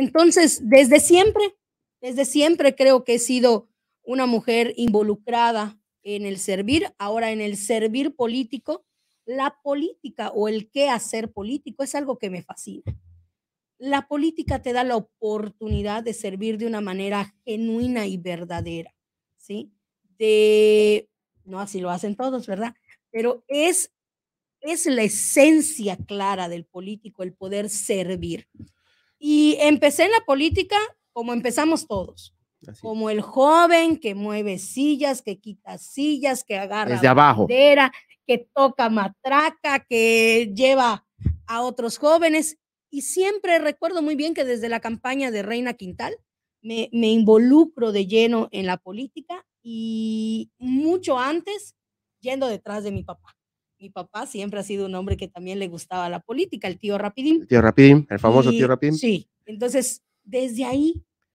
Entonces, desde siempre, desde siempre creo que he sido una mujer involucrada en el servir, ahora en el servir político, la política o el qué hacer político es algo que me fascina. La política te da la oportunidad de servir de una manera genuina y verdadera, ¿sí? De, no así lo hacen todos, ¿verdad? Pero es, es la esencia clara del político, el poder servir. Y empecé en la política como empezamos todos. Como el joven que mueve sillas, que quita sillas, que agarra de abajo. Bandera, que toca matraca, que lleva a otros jóvenes. Y siempre recuerdo muy bien que desde la campaña de Reina Quintal me involucro de lleno en la política y mucho antes yendo detrás de mi papá mi papá siempre ha sido un hombre que también le gustaba la política, el tío Rapidín. El tío Rapidín, el famoso tío Rapidín. Sí, entonces desde ahí